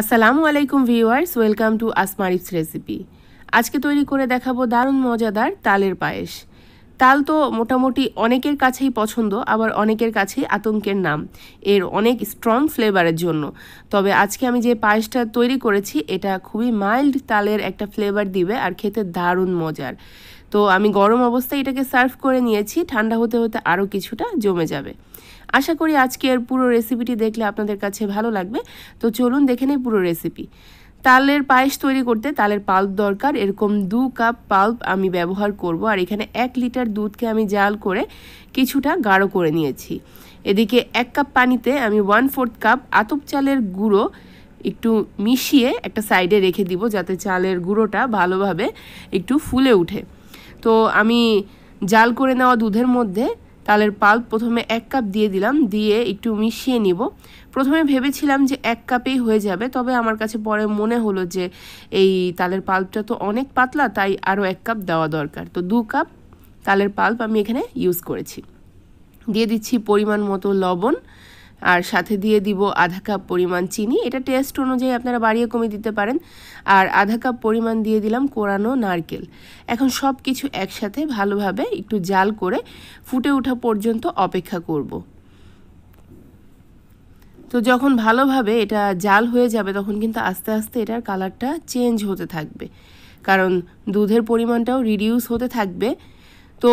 আসসালামু আলাইকুম viewers welcome to আসমারিফস রেসিপি আজকে তৈরি করে দেখাবো দারুণ মজাদার তালের পায়েস তাল তো মোটামুটি অনেকের কাছেই পছন্দ আবার অনেকের কাছেই আতঙ্কের নাম এর অনেক স্ট্রং ফ্লেভারের জন্য তবে আজকে আমি যে পায়েসটা তৈরি করেছি এটা খুবই মাইল্ড তালের একটা ফ্লেভার দিবে আর খেতে দারুণ মজার তো আমি গরম অবস্থায় এটাকে সার্ভ করে নিয়েছি ঠান্ডা হতে হতে আরও কিছুটা জমে যাবে আশা করি আজকের পুরো রেসিপিটি দেখলে আপনাদের কাছে ভালো লাগবে তো চলুন দেখে নিই পুরো রেসিপি তালের পায়েস তৈরি করতে তালের পাল্প দরকার এরকম দু কাপ পাল্প আমি ব্যবহার করব আর এখানে এক লিটার দুধকে আমি জাল করে কিছুটা গাঢ় করে নিয়েছি এদিকে এক কাপ পানিতে আমি ওয়ান ফোর্থ কাপ আতপ চালের গুঁড়ো একটু মিশিয়ে একটা সাইডে রেখে দিব যাতে চালের গুঁড়োটা ভালোভাবে একটু ফুলে উঠে তো আমি জাল করে নেওয়া দুধের মধ্যে তালের পাল্প প্রথমে এক কাপ দিয়ে দিলাম দিয়ে একটু মিশিয়ে নিব প্রথমে ভেবেছিলাম যে এক কাপেই হয়ে যাবে তবে আমার কাছে পরে মনে হলো যে এই তালের পাল্পটা তো অনেক পাতলা তাই আরও এক কাপ দেওয়া দরকার তো দু কাপ তালের পাল্প আমি এখানে ইউজ করেছি দিয়ে দিচ্ছি পরিমাণ মতো লবণ আর সাথে দিয়ে দিব আধা কাপ পরিমাণ চিনি এটা টেস্ট অনুযায়ী আপনারা বাড়িয়ে কমিয়ে দিতে পারেন আর আধা কাপ পরিমাণ দিয়ে দিলাম কোরানো নারকেল এখন সব কিছু একসাথে ভালোভাবে একটু জাল করে ফুটে ওঠা পর্যন্ত অপেক্ষা করব। তো যখন ভালোভাবে এটা জাল হয়ে যাবে তখন কিন্তু আস্তে আস্তে এটার কালারটা চেঞ্জ হতে থাকবে কারণ দুধের পরিমাণটাও রিডিউস হতে থাকবে তো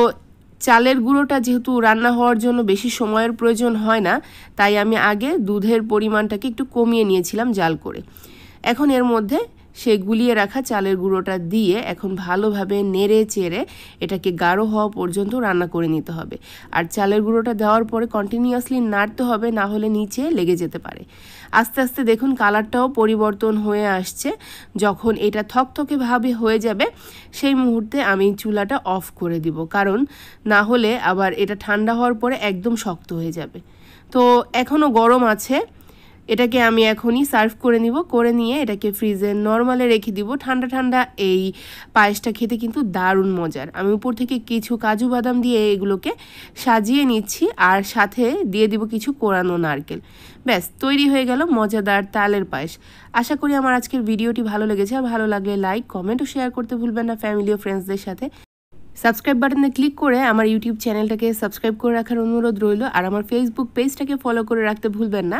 চালের গুঁড়োটা যেহেতু রান্না হওয়ার জন্য বেশি সময়ের প্রয়োজন হয় না তাই আমি আগে দুধের পরিমাণটাকে একটু কমিয়ে নিয়েছিলাম জাল করে এখন এর মধ্যে সে গুলিয়ে রাখা চালের গুঁড়োটা দিয়ে এখন ভালোভাবে নেড়ে চেড়ে এটাকে গাঢ় হওয়া পর্যন্ত রান্না করে নিতে হবে আর চালের গুঁড়োটা দেওয়ার পরে কন্টিনিউয়াসলি নাড়তে হবে না হলে নিচে লেগে যেতে পারে আস্তে আস্তে দেখুন কালারটাও পরিবর্তন হয়ে আসছে যখন এটা থকথকে ভাবে হয়ে যাবে সেই মুহূর্তে আমি চুলাটা অফ করে দিব কারণ না হলে আবার এটা ঠান্ডা হওয়ার পরে একদম শক্ত হয়ে যাবে তো এখনও গরম আছে এটাকে আমি এখনই সার্ভ করে নিব করে নিয়ে এটাকে ফ্রিজে নর্মালে রেখে দিব ঠান্ডা ঠান্ডা এই পায়েসটা খেতে কিন্তু দারুণ মজার আমি উপর থেকে কিছু কাজু বাদাম দিয়ে এগুলোকে সাজিয়ে নিচ্ছি আর সাথে দিয়ে দিব কিছু কোরানো নারকেল ব্যাস তৈরি হয়ে গেল মজাদার তালের পায়েস আশা করি আমার আজকের ভিডিওটি ভালো লেগেছে আর ভালো লাগলে লাইক কমেন্ট ও শেয়ার করতে ভুলবেন না ফ্যামিলি ও ফ্রেন্ডসদের সাথে সাবস্ক্রাইব বাটনে ক্লিক করে আমার ইউটিউব চ্যানেলটাকে সাবস্ক্রাইব করে রাখার অনুরোধ রইল আর আমার ফেসবুক পেজটাকে ফলো করে রাখতে ভুলবেন না